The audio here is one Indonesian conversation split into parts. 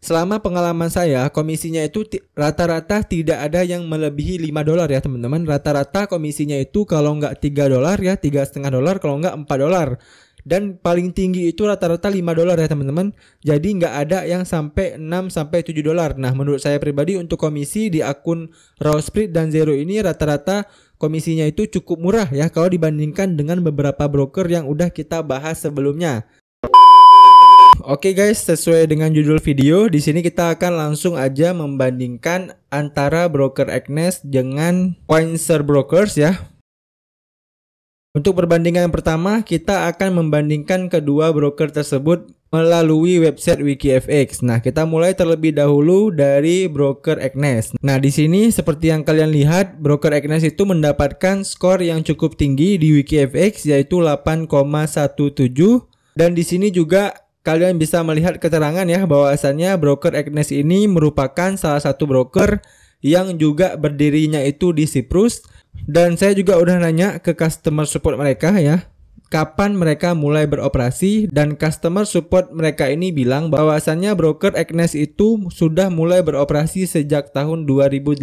Selama pengalaman saya, komisinya itu rata-rata tidak ada yang melebihi 5 dolar ya teman-teman. Rata-rata komisinya itu kalau nggak 3 dolar ya, tiga setengah dolar, kalau nggak 4 dolar. Dan paling tinggi itu rata-rata 5 dolar ya teman-teman. Jadi nggak ada yang sampai 6 sampai 7 dolar. Nah menurut saya pribadi untuk komisi di akun Raw dan Zero ini rata-rata komisinya itu cukup murah ya kalau dibandingkan dengan beberapa broker yang udah kita bahas sebelumnya. Oke okay guys, sesuai dengan judul video, di sini kita akan langsung aja membandingkan antara broker Agnes dengan Coinser Brokers ya. Untuk perbandingan yang pertama, kita akan membandingkan kedua broker tersebut melalui website WikiFX. Nah, kita mulai terlebih dahulu dari broker Agnes. Nah, di sini seperti yang kalian lihat, broker Agnes itu mendapatkan skor yang cukup tinggi di WikiFX yaitu 8,17 dan di sini juga kalian bisa melihat keterangan ya bahwasannya broker Agnes ini merupakan salah satu broker yang juga berdirinya itu di Siprus dan saya juga udah nanya ke customer support mereka ya kapan mereka mulai beroperasi dan customer support mereka ini bilang bahwasannya broker Agnes itu sudah mulai beroperasi sejak tahun 2008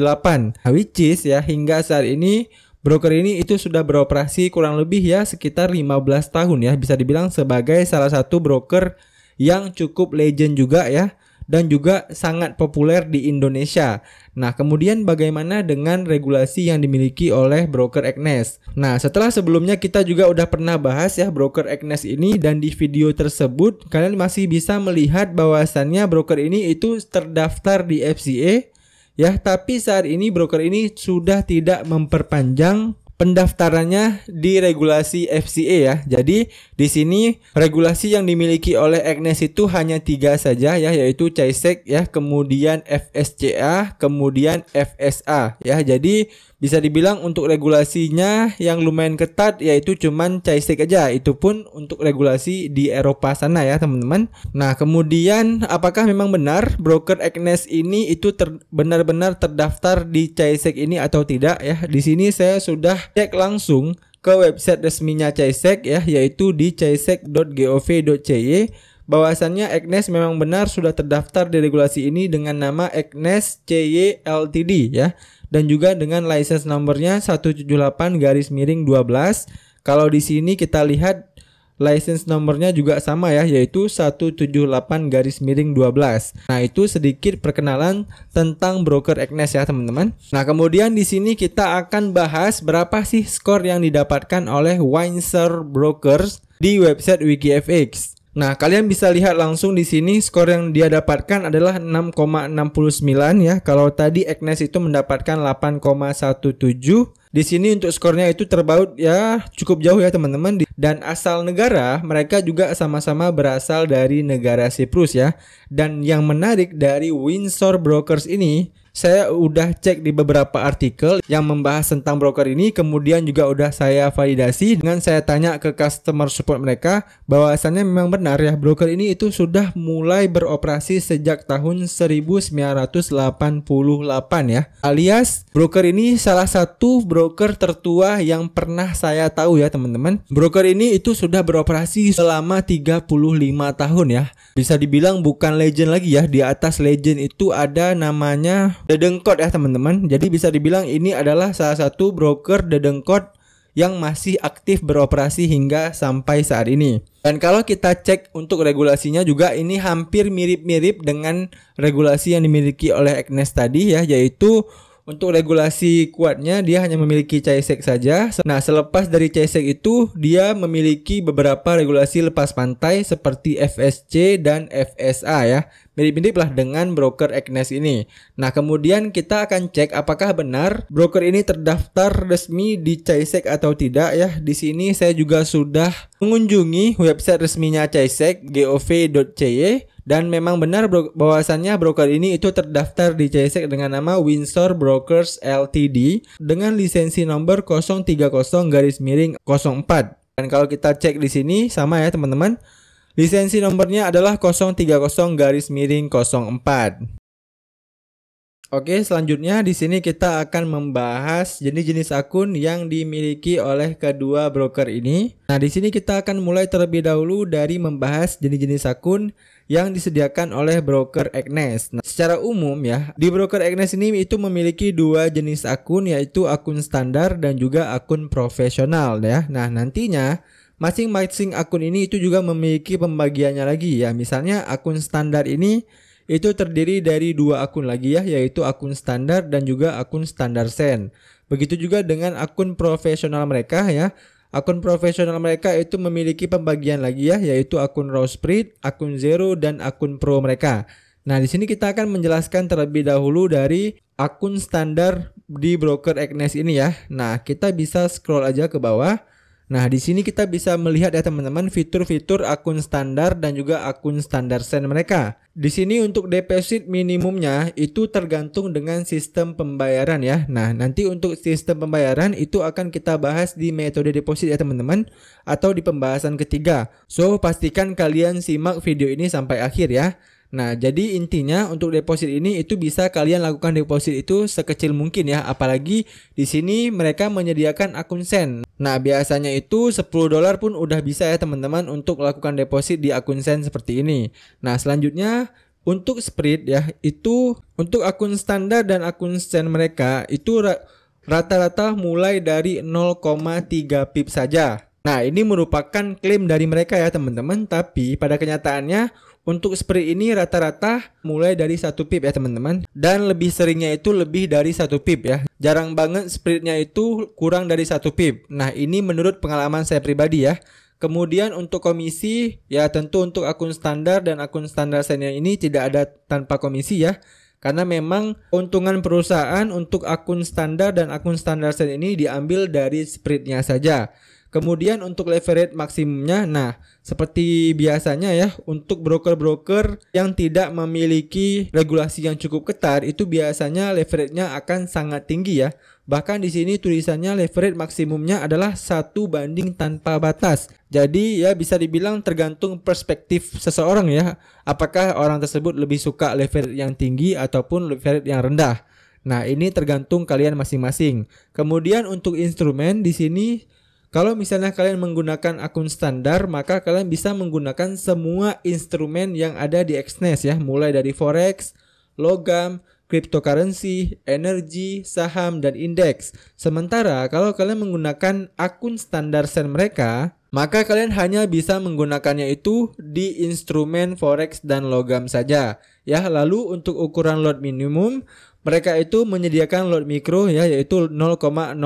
which is ya hingga saat ini Broker ini itu sudah beroperasi kurang lebih ya sekitar 15 tahun ya bisa dibilang sebagai salah satu broker yang cukup legend juga ya dan juga sangat populer di Indonesia. Nah, kemudian bagaimana dengan regulasi yang dimiliki oleh broker Agnes? Nah, setelah sebelumnya kita juga udah pernah bahas ya broker Agnes ini dan di video tersebut kalian masih bisa melihat bahwasannya broker ini itu terdaftar di FCA Ya, tapi saat ini broker ini sudah tidak memperpanjang pendaftarannya di regulasi FCA ya. Jadi di sini regulasi yang dimiliki oleh Agnes itu hanya tiga saja ya, yaitu CISEC ya, kemudian FSCA, kemudian FSA ya. Jadi bisa dibilang untuk regulasinya yang lumayan ketat yaitu cuman CAISTIC aja itu pun untuk regulasi di Eropa sana ya teman-teman nah kemudian apakah memang benar broker Agnes ini itu ter benar-benar terdaftar di CAISTIC ini atau tidak ya di sini saya sudah cek langsung ke website resminya CAISEC ya yaitu di caisec.gov.cy bahwasannya Agnes memang benar sudah terdaftar di regulasi ini dengan nama Agnes CY Ltd ya dan juga dengan license numbernya 178 garis miring 12. Kalau di sini kita lihat license nomornya juga sama ya yaitu 178 garis miring 12. Nah, itu sedikit perkenalan tentang broker Agnes ya, teman-teman. Nah, kemudian di sini kita akan bahas berapa sih skor yang didapatkan oleh Windsor Brokers di website WikiFX. Nah, kalian bisa lihat langsung di sini skor yang dia dapatkan adalah 6,69 ya. Kalau tadi Agnes itu mendapatkan 8,17. Di sini untuk skornya itu terbaut ya cukup jauh ya teman-teman. Dan asal negara mereka juga sama-sama berasal dari negara Siprus ya. Dan yang menarik dari Windsor Brokers ini saya udah cek di beberapa artikel yang membahas tentang broker ini kemudian juga udah saya validasi dengan saya tanya ke customer support mereka bahwasannya memang benar ya broker ini itu sudah mulai beroperasi sejak tahun 1988 ya alias broker ini salah satu broker tertua yang pernah saya tahu ya teman-teman broker ini itu sudah beroperasi selama 35 tahun ya bisa dibilang bukan legend lagi ya di atas legend itu ada namanya dedengkot ya teman-teman. Jadi bisa dibilang ini adalah salah satu broker dedengkot yang masih aktif beroperasi hingga sampai saat ini. Dan kalau kita cek untuk regulasinya juga ini hampir mirip-mirip dengan regulasi yang dimiliki oleh Agnes tadi ya, yaitu untuk regulasi kuatnya dia hanya memiliki CSEC e saja. Nah, selepas dari CSEC e itu dia memiliki beberapa regulasi lepas pantai seperti FSC dan FSA ya mirip-mirip lah dengan broker Agnes ini. Nah, kemudian kita akan cek apakah benar broker ini terdaftar resmi di CAISEC atau tidak ya. Di sini saya juga sudah mengunjungi website resminya CAISEC gov.cy dan memang benar bro bahwasannya broker ini itu terdaftar di CSEC dengan nama Windsor Brokers LTD dengan lisensi nomor 030 garis miring 04. Dan kalau kita cek di sini sama ya teman-teman. Lisensi nomornya adalah 030 garis miring 04. Oke, selanjutnya di sini kita akan membahas jenis-jenis akun yang dimiliki oleh kedua broker ini. Nah, di sini kita akan mulai terlebih dahulu dari membahas jenis-jenis akun yang disediakan oleh broker Agnes. Nah, secara umum ya, di broker Agnes ini itu memiliki dua jenis akun yaitu akun standar dan juga akun profesional ya. Nah, nantinya Masing-masing akun ini itu juga memiliki pembagiannya lagi ya. Misalnya akun standar ini itu terdiri dari dua akun lagi ya, yaitu akun standar dan juga akun standar sen. Begitu juga dengan akun profesional mereka ya. Akun profesional mereka itu memiliki pembagian lagi ya, yaitu akun raw spread, akun zero, dan akun pro mereka. Nah, di sini kita akan menjelaskan terlebih dahulu dari akun standar di broker Agnes ini ya. Nah, kita bisa scroll aja ke bawah. Nah, di sini kita bisa melihat ya teman-teman fitur-fitur akun standar dan juga akun standar send mereka. Di sini untuk deposit minimumnya itu tergantung dengan sistem pembayaran ya. Nah, nanti untuk sistem pembayaran itu akan kita bahas di metode deposit ya teman-teman atau di pembahasan ketiga. So, pastikan kalian simak video ini sampai akhir ya. Nah, jadi intinya untuk deposit ini itu bisa kalian lakukan deposit itu sekecil mungkin ya, apalagi di sini mereka menyediakan akun sen. Nah, biasanya itu 10 dolar pun udah bisa ya teman-teman untuk lakukan deposit di akun sen seperti ini. Nah, selanjutnya untuk spread ya, itu untuk akun standar dan akun sen mereka itu rata-rata mulai dari 0,3 pip saja. Nah, ini merupakan klaim dari mereka ya teman-teman, tapi pada kenyataannya untuk spray ini rata-rata mulai dari satu pip ya teman-teman dan lebih seringnya itu lebih dari satu pip ya. Jarang banget spraynya itu kurang dari satu pip. Nah ini menurut pengalaman saya pribadi ya. Kemudian untuk komisi ya tentu untuk akun standar dan akun standar senior ini tidak ada tanpa komisi ya. Karena memang keuntungan perusahaan untuk akun standar dan akun standar senior ini diambil dari spritnya saja. Kemudian untuk leverage maksimumnya, nah seperti biasanya ya untuk broker-broker yang tidak memiliki regulasi yang cukup ketat itu biasanya leverage-nya akan sangat tinggi ya. Bahkan di sini tulisannya leverage maksimumnya adalah satu banding tanpa batas. Jadi ya bisa dibilang tergantung perspektif seseorang ya. Apakah orang tersebut lebih suka leverage yang tinggi ataupun leverage yang rendah. Nah ini tergantung kalian masing-masing. Kemudian untuk instrumen di sini kalau misalnya kalian menggunakan akun standar, maka kalian bisa menggunakan semua instrumen yang ada di XNES ya, mulai dari forex, logam, cryptocurrency, energi, saham, dan indeks. Sementara kalau kalian menggunakan akun standar sen mereka, maka kalian hanya bisa menggunakannya itu di instrumen forex dan logam saja. Ya, lalu untuk ukuran lot minimum, mereka itu menyediakan lot mikro ya yaitu 0,01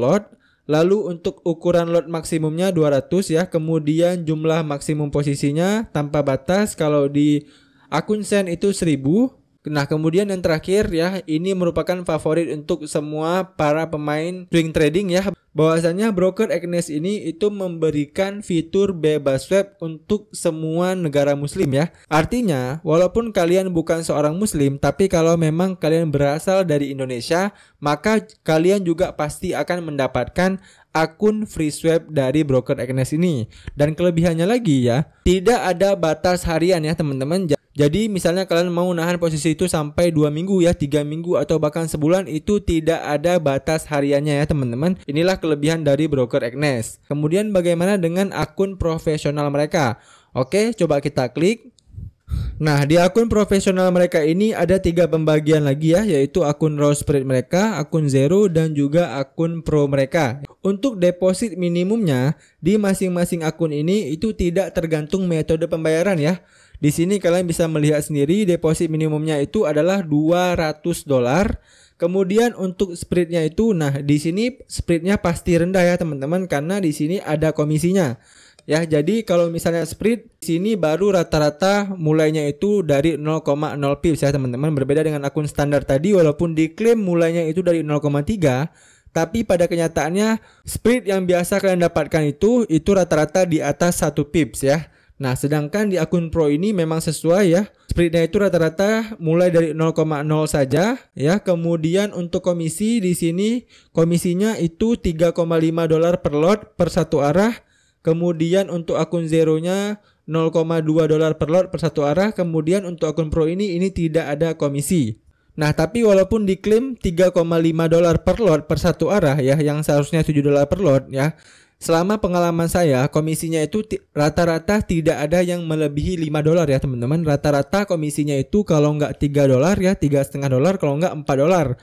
lot Lalu untuk ukuran lot maksimumnya 200 ya. Kemudian jumlah maksimum posisinya tanpa batas kalau di akun sen itu 1000 Nah, kemudian yang terakhir ya, ini merupakan favorit untuk semua para pemain swing trading ya. Bahwasanya broker Agnes ini itu memberikan fitur bebas swap untuk semua negara muslim ya. Artinya, walaupun kalian bukan seorang muslim, tapi kalau memang kalian berasal dari Indonesia, maka kalian juga pasti akan mendapatkan akun free swap dari broker Agnes ini. Dan kelebihannya lagi ya, tidak ada batas harian ya teman-teman. Jadi misalnya kalian mau nahan posisi itu sampai 2 minggu ya, tiga minggu atau bahkan sebulan itu tidak ada batas hariannya ya teman-teman. Inilah kelebihan dari broker Agnes. Kemudian bagaimana dengan akun profesional mereka? Oke, coba kita klik. Nah, di akun profesional mereka ini ada tiga pembagian lagi ya, yaitu akun raw spread mereka, akun zero, dan juga akun pro mereka. Untuk deposit minimumnya, di masing-masing akun ini itu tidak tergantung metode pembayaran ya. Di sini kalian bisa melihat sendiri deposit minimumnya itu adalah 200 dolar. Kemudian untuk spreadnya itu, nah di sini spreadnya pasti rendah ya teman-teman karena di sini ada komisinya. Ya, jadi kalau misalnya spread sini baru rata-rata mulainya itu dari 0,0 pips ya teman-teman. Berbeda dengan akun standar tadi walaupun diklaim mulainya itu dari 0,3 tapi pada kenyataannya spread yang biasa kalian dapatkan itu itu rata-rata di atas 1 pips ya. Nah, sedangkan di akun Pro ini memang sesuai ya. Spreadnya itu rata-rata mulai dari 0,0 saja ya. Kemudian untuk komisi di sini komisinya itu 3,5 dolar per lot per satu arah Kemudian untuk akun zeronya 0,2 dolar per lot per satu arah. Kemudian untuk akun pro ini ini tidak ada komisi. Nah, tapi walaupun diklaim 3,5 dolar per lot per satu arah ya yang seharusnya 7 dolar per lot ya. Selama pengalaman saya, komisinya itu rata-rata tidak ada yang melebihi 5 dolar ya teman-teman. Rata-rata komisinya itu kalau nggak 3 dolar ya, 3,5 dolar, kalau nggak 4 dolar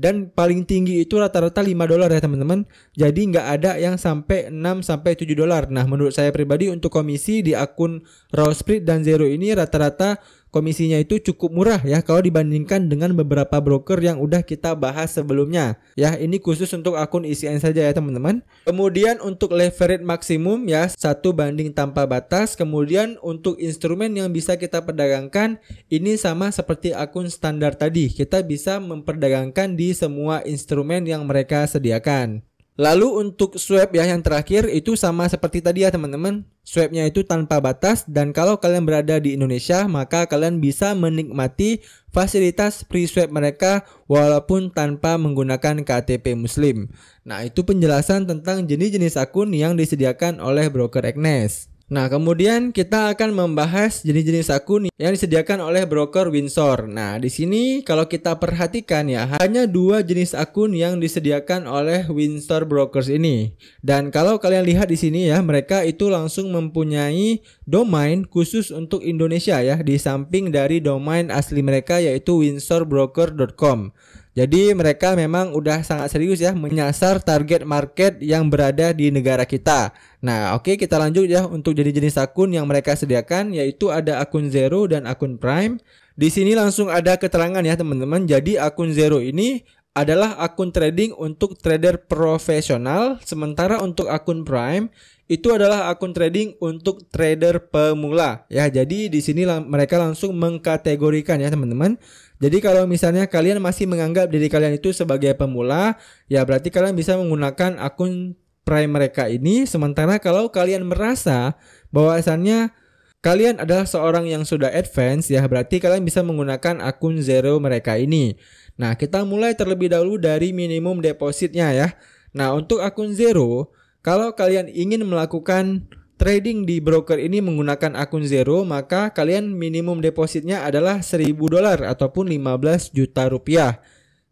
dan paling tinggi itu rata-rata 5 dolar ya teman-teman. Jadi nggak ada yang sampai 6 sampai 7 dolar. Nah, menurut saya pribadi untuk komisi di akun Raw Split dan Zero ini rata-rata komisinya itu cukup murah ya kalau dibandingkan dengan beberapa broker yang udah kita bahas sebelumnya. Ya, ini khusus untuk akun ICN e saja ya teman-teman. Kemudian untuk leverage maksimum ya satu banding tanpa batas. Kemudian untuk instrumen yang bisa kita perdagangkan ini sama seperti akun standar tadi. Kita bisa memperdagangkan di semua instrumen yang mereka sediakan. Lalu untuk swab ya yang terakhir itu sama seperti tadi ya teman-teman. Swabnya itu tanpa batas dan kalau kalian berada di Indonesia maka kalian bisa menikmati fasilitas free swab mereka walaupun tanpa menggunakan KTP Muslim. Nah itu penjelasan tentang jenis-jenis akun yang disediakan oleh broker Agnes. Nah, kemudian kita akan membahas jenis-jenis akun yang disediakan oleh broker Windsor. Nah, di sini kalau kita perhatikan ya, hanya dua jenis akun yang disediakan oleh Windsor Brokers ini. Dan kalau kalian lihat di sini ya, mereka itu langsung mempunyai domain khusus untuk Indonesia ya, di samping dari domain asli mereka yaitu windsorbroker.com. Jadi mereka memang udah sangat serius ya menyasar target market yang berada di negara kita. Nah, oke okay, kita lanjut ya untuk jadi jenis akun yang mereka sediakan yaitu ada akun zero dan akun prime. Di sini langsung ada keterangan ya teman-teman. Jadi akun zero ini adalah akun trading untuk trader profesional, sementara untuk akun Prime itu adalah akun trading untuk trader pemula. Ya, jadi di sini mereka langsung mengkategorikan ya, teman-teman. Jadi kalau misalnya kalian masih menganggap diri kalian itu sebagai pemula, ya berarti kalian bisa menggunakan akun Prime mereka ini. Sementara kalau kalian merasa bahwasannya kalian adalah seorang yang sudah advance, ya berarti kalian bisa menggunakan akun Zero mereka ini. Nah, kita mulai terlebih dahulu dari minimum depositnya ya. Nah, untuk akun Zero, kalau kalian ingin melakukan trading di broker ini menggunakan akun zero, maka kalian minimum depositnya adalah 1000 dolar ataupun 15 juta rupiah.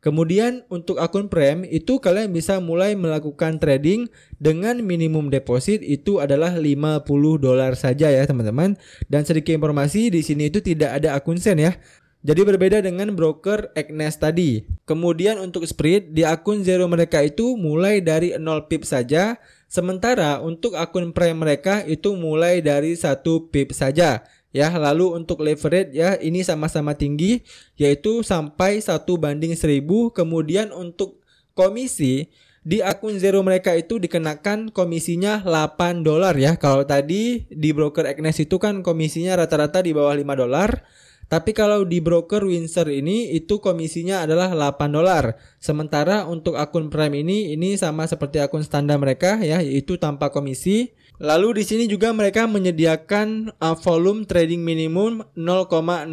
Kemudian untuk akun prem itu kalian bisa mulai melakukan trading dengan minimum deposit itu adalah 50 dolar saja ya teman-teman. Dan sedikit informasi di sini itu tidak ada akun sen ya. Jadi berbeda dengan broker Agnes tadi. Kemudian untuk spread di akun zero mereka itu mulai dari 0 pip saja Sementara untuk akun prime mereka itu mulai dari satu pip saja ya. Lalu untuk leverage ya ini sama-sama tinggi yaitu sampai satu banding 1000. Kemudian untuk komisi di akun zero mereka itu dikenakan komisinya 8 dolar ya. Kalau tadi di broker Agnes itu kan komisinya rata-rata di bawah 5 dolar. Tapi kalau di broker Windsor ini itu komisinya adalah 8 dolar. Sementara untuk akun Prime ini ini sama seperti akun standar mereka ya yaitu tanpa komisi. Lalu di sini juga mereka menyediakan uh, volume trading minimum 0,01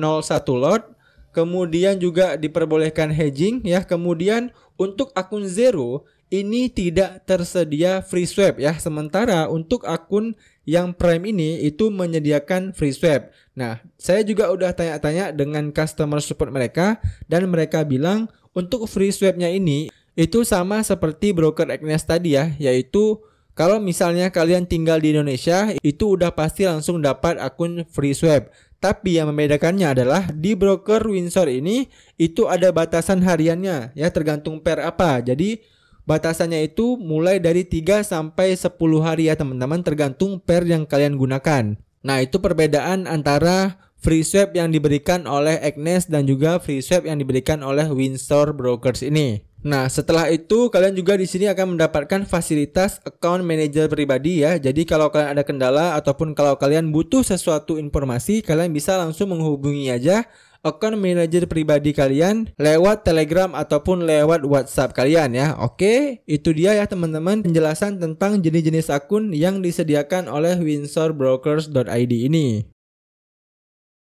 lot. Kemudian juga diperbolehkan hedging ya. Kemudian untuk akun zero ini tidak tersedia free swap ya. Sementara untuk akun yang Prime ini itu menyediakan free swap. Nah, saya juga udah tanya-tanya dengan customer support mereka dan mereka bilang untuk free swapnya ini itu sama seperti broker Agnes tadi ya, yaitu kalau misalnya kalian tinggal di Indonesia, itu udah pasti langsung dapat akun free swap. Tapi yang membedakannya adalah di broker Windsor ini itu ada batasan hariannya ya tergantung per apa. Jadi Batasannya itu mulai dari 3 sampai 10 hari ya teman-teman tergantung pair yang kalian gunakan. Nah, itu perbedaan antara free swap yang diberikan oleh Agnes dan juga free swap yang diberikan oleh Windsor Brokers ini. Nah, setelah itu kalian juga di sini akan mendapatkan fasilitas account manager pribadi ya. Jadi kalau kalian ada kendala ataupun kalau kalian butuh sesuatu informasi, kalian bisa langsung menghubungi aja account manager pribadi kalian lewat Telegram ataupun lewat WhatsApp kalian ya. Oke, itu dia ya teman-teman penjelasan tentang jenis-jenis akun yang disediakan oleh windsorbrokers.id ini.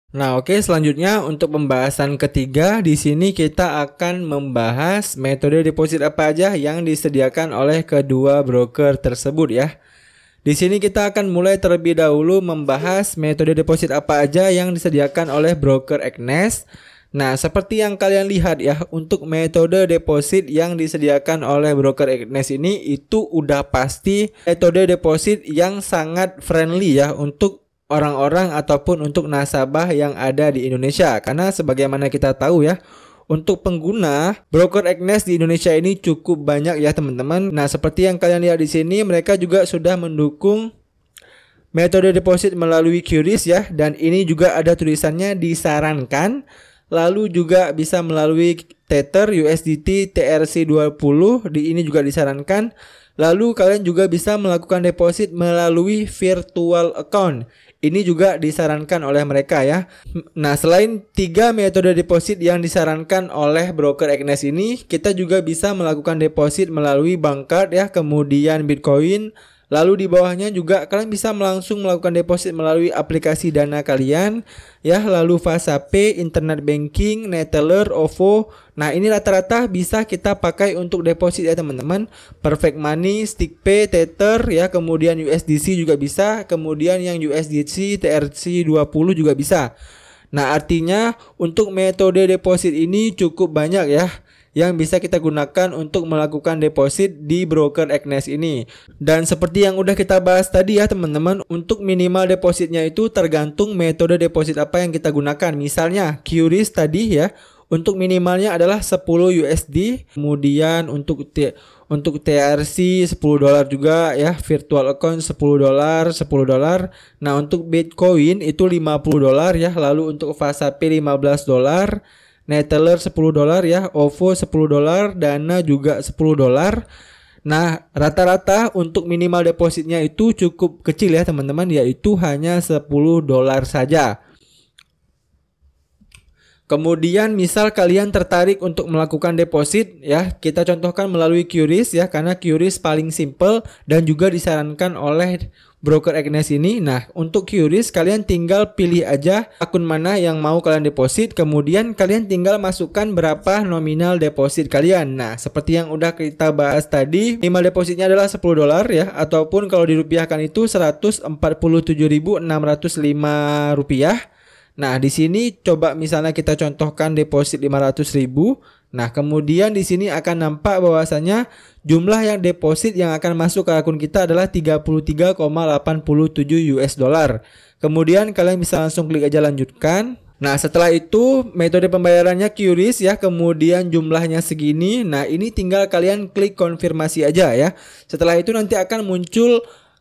Nah, oke, okay, selanjutnya untuk pembahasan ketiga di sini kita akan membahas metode deposit apa aja yang disediakan oleh kedua broker tersebut ya. Di sini kita akan mulai terlebih dahulu membahas metode deposit apa aja yang disediakan oleh broker Agnes. Nah, seperti yang kalian lihat ya, untuk metode deposit yang disediakan oleh broker Agnes ini itu udah pasti metode deposit yang sangat friendly ya untuk orang-orang ataupun untuk nasabah yang ada di Indonesia. Karena sebagaimana kita tahu ya, untuk pengguna, broker Agnes di Indonesia ini cukup banyak ya teman-teman. Nah, seperti yang kalian lihat di sini, mereka juga sudah mendukung metode deposit melalui QRIS ya. Dan ini juga ada tulisannya disarankan. Lalu juga bisa melalui Tether USDT TRC20 di ini juga disarankan. Lalu kalian juga bisa melakukan deposit melalui virtual account. Ini juga disarankan oleh mereka ya. Nah, selain tiga metode deposit yang disarankan oleh broker Agnes ini, kita juga bisa melakukan deposit melalui bank card ya, kemudian Bitcoin, Lalu di bawahnya juga kalian bisa langsung melakukan deposit melalui aplikasi Dana kalian ya, lalu Vasapay, internet banking, Neteller, OVO. Nah, ini rata-rata bisa kita pakai untuk deposit ya teman-teman. Perfect Money, Stickpay, Tether ya, kemudian USDC juga bisa, kemudian yang USDC, TRC20 juga bisa. Nah, artinya untuk metode deposit ini cukup banyak ya yang bisa kita gunakan untuk melakukan deposit di broker Agnes ini. Dan seperti yang udah kita bahas tadi ya teman-teman, untuk minimal depositnya itu tergantung metode deposit apa yang kita gunakan. Misalnya QRIS tadi ya, untuk minimalnya adalah 10 USD. Kemudian untuk T untuk TRC 10 dolar juga ya, virtual account 10 dolar, 10 dolar. Nah, untuk Bitcoin itu 50 dolar ya, lalu untuk Fasapi 15 dolar. Neteller 10 dolar ya, OVO 10 dolar, Dana juga 10 dolar. Nah, rata-rata untuk minimal depositnya itu cukup kecil ya teman-teman, yaitu hanya 10 dolar saja. Kemudian misal kalian tertarik untuk melakukan deposit ya, kita contohkan melalui QRIS ya karena QRIS paling simple dan juga disarankan oleh broker Agnes ini. Nah, untuk QRIS kalian tinggal pilih aja akun mana yang mau kalian deposit, kemudian kalian tinggal masukkan berapa nominal deposit kalian. Nah, seperti yang udah kita bahas tadi, minimal depositnya adalah 10 dolar ya, ataupun kalau dirupiahkan itu 147.605 rupiah. Nah, di sini coba misalnya kita contohkan deposit 500.000. Nah, kemudian di sini akan nampak bahwasannya jumlah yang deposit yang akan masuk ke akun kita adalah 33,87 US dollar. Kemudian kalian bisa langsung klik aja lanjutkan. Nah, setelah itu metode pembayarannya QRIS ya, kemudian jumlahnya segini. Nah, ini tinggal kalian klik konfirmasi aja ya. Setelah itu nanti akan muncul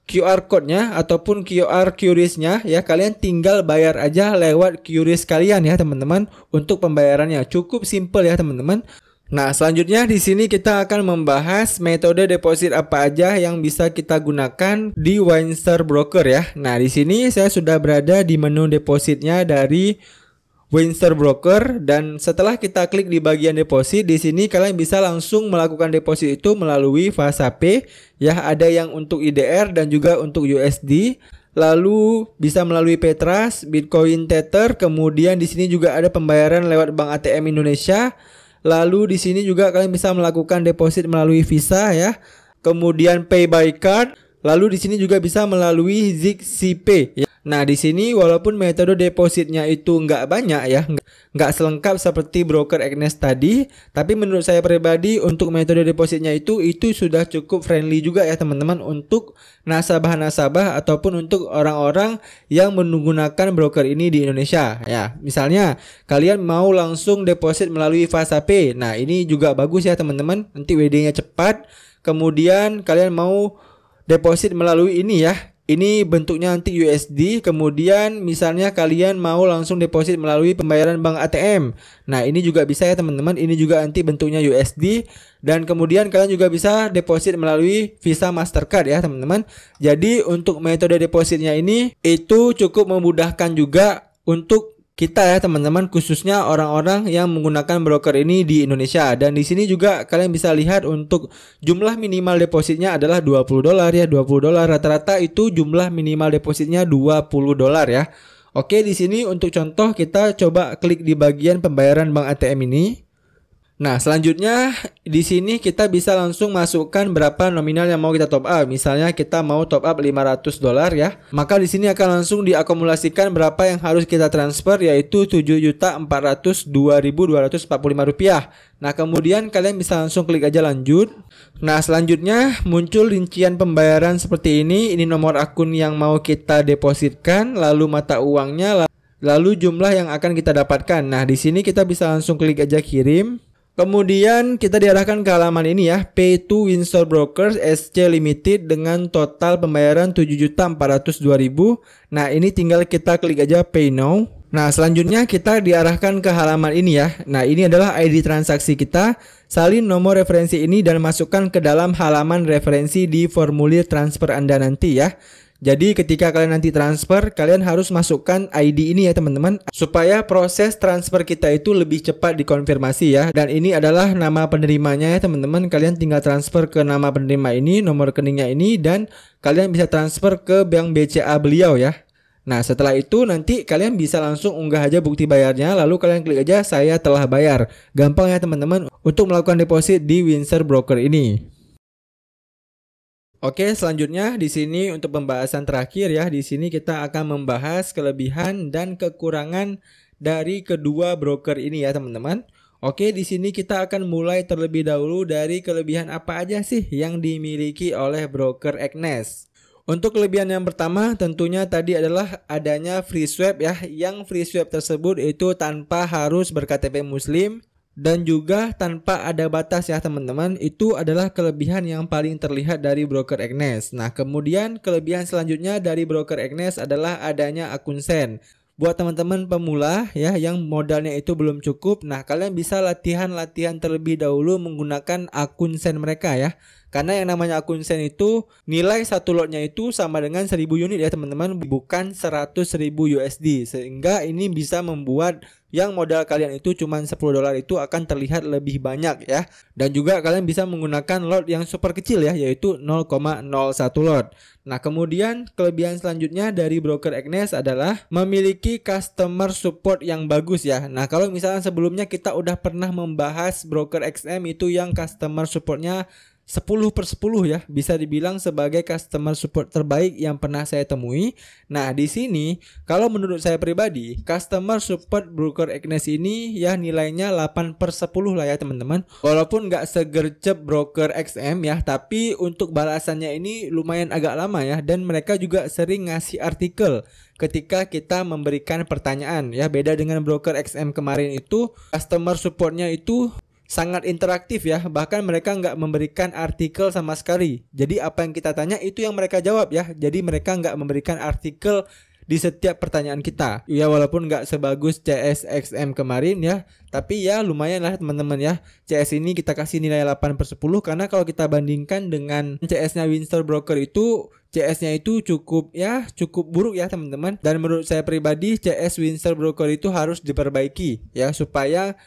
QR code-nya ataupun QR QRIS-nya ya kalian tinggal bayar aja lewat QRIS kalian ya teman-teman untuk pembayarannya cukup simple ya teman-teman. Nah, selanjutnya di sini kita akan membahas metode deposit apa aja yang bisa kita gunakan di Winster Broker ya. Nah, di sini saya sudah berada di menu depositnya dari Windsor Broker dan setelah kita klik di bagian deposit di sini kalian bisa langsung melakukan deposit itu melalui Fasa P ya ada yang untuk IDR dan juga untuk USD lalu bisa melalui Petras, Bitcoin Tether, kemudian di sini juga ada pembayaran lewat Bank ATM Indonesia. Lalu di sini juga kalian bisa melakukan deposit melalui Visa ya. Kemudian Pay by Card Lalu di sini juga bisa melalui ZigCP. Ya. Nah, di sini walaupun metode depositnya itu nggak banyak ya, nggak selengkap seperti broker Agnes tadi, tapi menurut saya pribadi untuk metode depositnya itu itu sudah cukup friendly juga ya teman-teman untuk nasabah-nasabah ataupun untuk orang-orang yang menggunakan broker ini di Indonesia ya. Misalnya kalian mau langsung deposit melalui Pay. Nah, ini juga bagus ya teman-teman, nanti WD-nya cepat. Kemudian kalian mau deposit melalui ini ya. Ini bentuknya nanti USD, kemudian misalnya kalian mau langsung deposit melalui pembayaran bank ATM. Nah, ini juga bisa ya teman-teman, ini juga nanti bentuknya USD dan kemudian kalian juga bisa deposit melalui Visa Mastercard ya teman-teman. Jadi untuk metode depositnya ini itu cukup memudahkan juga untuk kita ya teman-teman khususnya orang-orang yang menggunakan broker ini di Indonesia dan di sini juga kalian bisa lihat untuk jumlah minimal depositnya adalah 20 dolar ya 20 dolar rata-rata itu jumlah minimal depositnya 20 dolar ya Oke di sini untuk contoh kita coba klik di bagian pembayaran bank ATM ini Nah, selanjutnya di sini kita bisa langsung masukkan berapa nominal yang mau kita top up. Misalnya kita mau top up 500 dolar ya. Maka di sini akan langsung diakumulasikan berapa yang harus kita transfer yaitu 7.402.245 rupiah. Nah, kemudian kalian bisa langsung klik aja lanjut. Nah, selanjutnya muncul rincian pembayaran seperti ini. Ini nomor akun yang mau kita depositkan, lalu mata uangnya, lalu jumlah yang akan kita dapatkan. Nah, di sini kita bisa langsung klik aja kirim. Kemudian kita diarahkan ke halaman ini ya, pay 2 Windsor Brokers SC Limited dengan total pembayaran 7.402.000. Nah, ini tinggal kita klik aja Pay Now. Nah, selanjutnya kita diarahkan ke halaman ini ya. Nah, ini adalah ID transaksi kita. Salin nomor referensi ini dan masukkan ke dalam halaman referensi di formulir transfer Anda nanti ya. Jadi ketika kalian nanti transfer, kalian harus masukkan ID ini ya teman-teman supaya proses transfer kita itu lebih cepat dikonfirmasi ya. Dan ini adalah nama penerimanya ya teman-teman. Kalian tinggal transfer ke nama penerima ini, nomor rekeningnya ini dan kalian bisa transfer ke bank BCA beliau ya. Nah, setelah itu nanti kalian bisa langsung unggah aja bukti bayarnya, lalu kalian klik aja saya telah bayar. Gampang ya teman-teman untuk melakukan deposit di Windsor Broker ini. Oke, selanjutnya di sini untuk pembahasan terakhir ya, di sini kita akan membahas kelebihan dan kekurangan dari kedua broker ini ya, teman-teman. Oke, di sini kita akan mulai terlebih dahulu dari kelebihan apa aja sih yang dimiliki oleh broker Agnes. Untuk kelebihan yang pertama tentunya tadi adalah adanya free swap ya. Yang free swap tersebut itu tanpa harus berKTP muslim dan juga tanpa ada batas ya teman-teman itu adalah kelebihan yang paling terlihat dari broker Agnes. Nah kemudian kelebihan selanjutnya dari broker Agnes adalah adanya akun sen. Buat teman-teman pemula ya yang modalnya itu belum cukup, nah kalian bisa latihan-latihan terlebih dahulu menggunakan akun sen mereka ya. Karena yang namanya akun sen itu nilai satu lotnya itu sama dengan 1000 unit ya teman-teman, bukan 100.000 USD. Sehingga ini bisa membuat yang modal kalian itu cuma 10 dolar itu akan terlihat lebih banyak ya. Dan juga kalian bisa menggunakan lot yang super kecil ya yaitu 0,01 lot. Nah, kemudian kelebihan selanjutnya dari broker Agnes adalah memiliki customer support yang bagus ya. Nah, kalau misalnya sebelumnya kita udah pernah membahas broker XM itu yang customer supportnya 10 per 10 ya, bisa dibilang sebagai customer support terbaik yang pernah saya temui. Nah, di sini kalau menurut saya pribadi, customer support broker Agnes ini ya nilainya 8 per 10 lah ya teman-teman. Walaupun nggak segercep broker XM ya, tapi untuk balasannya ini lumayan agak lama ya dan mereka juga sering ngasih artikel ketika kita memberikan pertanyaan ya beda dengan broker XM kemarin itu customer supportnya itu sangat interaktif ya. Bahkan mereka nggak memberikan artikel sama sekali. Jadi apa yang kita tanya itu yang mereka jawab ya. Jadi mereka nggak memberikan artikel di setiap pertanyaan kita. Ya walaupun nggak sebagus CSXM kemarin ya, tapi ya lumayan lah teman-teman ya. CS ini kita kasih nilai 8 per 10 karena kalau kita bandingkan dengan CS-nya Windsor Broker itu CS-nya itu cukup ya cukup buruk ya teman-teman dan menurut saya pribadi CS Windsor Broker itu harus diperbaiki ya supaya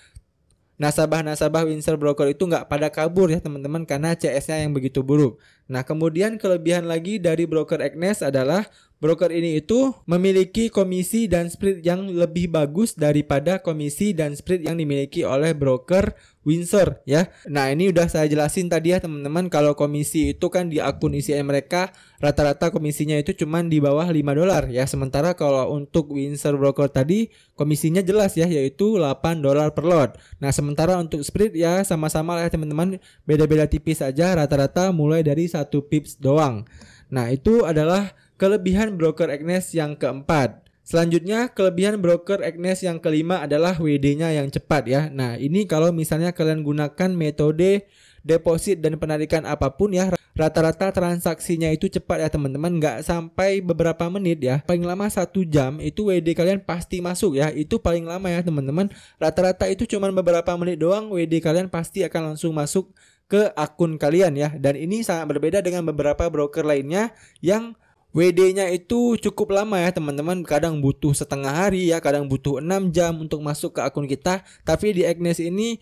nasabah-nasabah Windsor Broker itu nggak pada kabur ya teman-teman karena CS-nya yang begitu buruk. Nah kemudian kelebihan lagi dari broker Agnes adalah Broker ini itu memiliki komisi dan spread yang lebih bagus daripada komisi dan spread yang dimiliki oleh broker Windsor ya. Nah, ini udah saya jelasin tadi ya teman-teman kalau komisi itu kan di akun ICN e mereka rata-rata komisinya itu cuma di bawah 5 dolar ya. Sementara kalau untuk Windsor broker tadi komisinya jelas ya yaitu 8 dolar per lot. Nah, sementara untuk spread ya sama-sama ya teman-teman beda-beda tipis saja rata-rata mulai dari satu pips doang. Nah, itu adalah Kelebihan broker Agnes yang keempat. Selanjutnya, kelebihan broker Agnes yang kelima adalah WD-nya yang cepat ya. Nah, ini kalau misalnya kalian gunakan metode deposit dan penarikan apapun ya, rata-rata transaksinya itu cepat ya teman-teman, nggak sampai beberapa menit ya. Paling lama satu jam itu WD kalian pasti masuk ya, itu paling lama ya teman-teman. Rata-rata itu cuma beberapa menit doang, WD kalian pasti akan langsung masuk ke akun kalian ya. Dan ini sangat berbeda dengan beberapa broker lainnya yang WD-nya itu cukup lama ya teman-teman Kadang butuh setengah hari ya Kadang butuh 6 jam untuk masuk ke akun kita Tapi di Agnes ini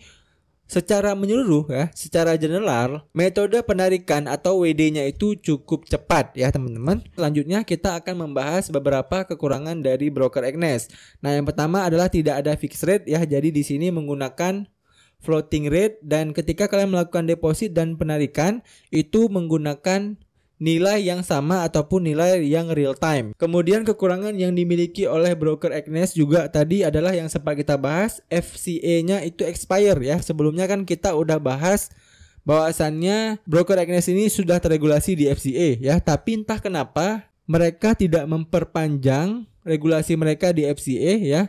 Secara menyeluruh ya, secara general, metode penarikan atau WD-nya itu cukup cepat ya teman-teman. Selanjutnya kita akan membahas beberapa kekurangan dari broker Agnes. Nah yang pertama adalah tidak ada fixed rate ya, jadi di sini menggunakan floating rate dan ketika kalian melakukan deposit dan penarikan itu menggunakan nilai yang sama ataupun nilai yang real time. Kemudian kekurangan yang dimiliki oleh broker Agnes juga tadi adalah yang sempat kita bahas FCA-nya itu expire ya. Sebelumnya kan kita udah bahas bahwasannya broker Agnes ini sudah teregulasi di FCA ya, tapi entah kenapa mereka tidak memperpanjang regulasi mereka di FCA ya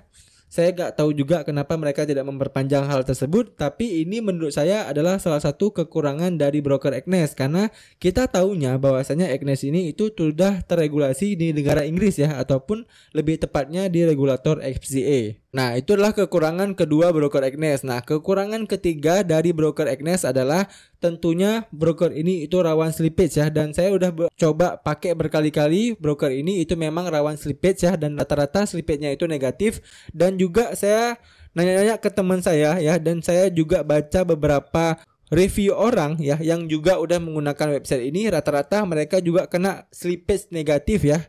saya nggak tahu juga kenapa mereka tidak memperpanjang hal tersebut, tapi ini menurut saya adalah salah satu kekurangan dari broker Agnes karena kita tahunya bahwasanya Agnes ini itu sudah terregulasi di negara Inggris ya ataupun lebih tepatnya di regulator FCA. Nah, itu adalah kekurangan kedua broker Agnes. Nah, kekurangan ketiga dari broker Agnes adalah tentunya broker ini itu rawan slippage ya dan saya udah coba pakai berkali-kali broker ini itu memang rawan slippage ya dan rata-rata slippage-nya itu negatif dan juga saya nanya-nanya ke teman saya ya dan saya juga baca beberapa review orang ya yang juga udah menggunakan website ini rata-rata mereka juga kena slippage negatif ya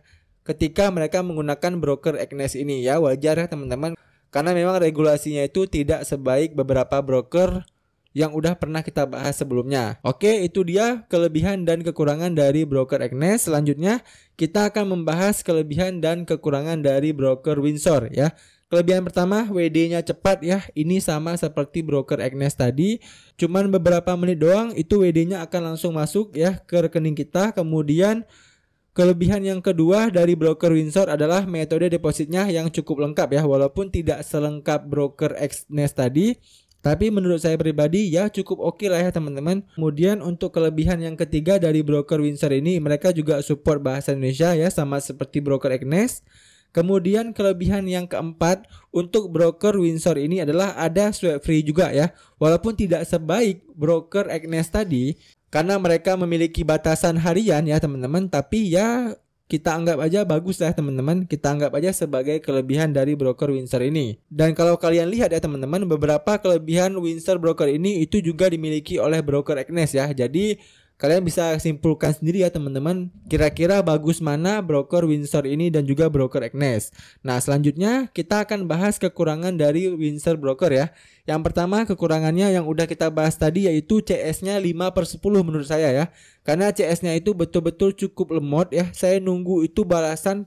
ketika mereka menggunakan broker Agnes ini ya wajar ya teman-teman karena memang regulasinya itu tidak sebaik beberapa broker yang udah pernah kita bahas sebelumnya. Oke, itu dia kelebihan dan kekurangan dari broker Agnes. Selanjutnya, kita akan membahas kelebihan dan kekurangan dari broker Windsor ya. Kelebihan pertama, WD-nya cepat ya. Ini sama seperti broker Agnes tadi. Cuman beberapa menit doang itu WD-nya akan langsung masuk ya ke rekening kita. Kemudian Kelebihan yang kedua dari broker Windsor adalah metode depositnya yang cukup lengkap ya, walaupun tidak selengkap broker Xnest tadi, tapi menurut saya pribadi ya cukup oke okay lah ya teman-teman. Kemudian untuk kelebihan yang ketiga dari broker Windsor ini, mereka juga support bahasa Indonesia ya, sama seperti broker Xnest. Kemudian kelebihan yang keempat untuk broker Windsor ini adalah ada swap free juga ya. Walaupun tidak sebaik broker Agnes tadi, karena mereka memiliki batasan harian ya teman-teman tapi ya kita anggap aja bagus lah ya, teman-teman kita anggap aja sebagai kelebihan dari broker Windsor ini dan kalau kalian lihat ya teman-teman beberapa kelebihan Windsor broker ini itu juga dimiliki oleh broker Agnes ya jadi Kalian bisa simpulkan sendiri ya teman-teman, kira-kira bagus mana broker Windsor ini dan juga broker Agnes. Nah, selanjutnya kita akan bahas kekurangan dari Windsor broker ya. Yang pertama kekurangannya yang udah kita bahas tadi yaitu CS-nya 5 per 10 menurut saya ya. Karena CS-nya itu betul-betul cukup lemot ya. Saya nunggu itu balasan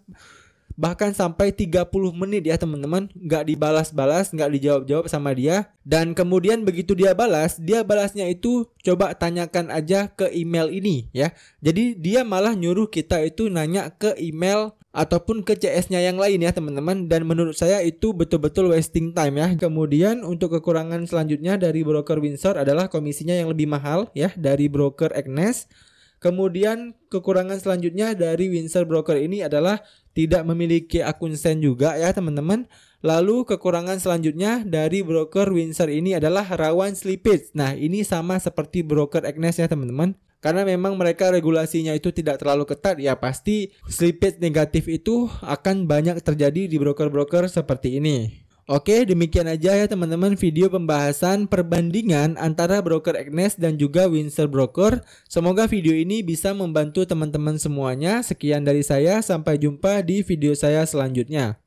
bahkan sampai 30 menit ya teman-teman nggak dibalas-balas nggak dijawab-jawab sama dia dan kemudian begitu dia balas dia balasnya itu coba tanyakan aja ke email ini ya jadi dia malah nyuruh kita itu nanya ke email ataupun ke CS-nya yang lain ya teman-teman dan menurut saya itu betul-betul wasting time ya. Kemudian untuk kekurangan selanjutnya dari broker Windsor adalah komisinya yang lebih mahal ya dari broker Agnes Kemudian kekurangan selanjutnya dari Windsor Broker ini adalah tidak memiliki akun sen juga ya teman-teman. Lalu kekurangan selanjutnya dari broker Windsor ini adalah rawan slippage. Nah ini sama seperti broker Agnes ya teman-teman. Karena memang mereka regulasinya itu tidak terlalu ketat ya pasti slippage negatif itu akan banyak terjadi di broker-broker seperti ini. Oke, demikian aja ya teman-teman video pembahasan perbandingan antara broker Agnes dan juga Windsor Broker. Semoga video ini bisa membantu teman-teman semuanya. Sekian dari saya, sampai jumpa di video saya selanjutnya.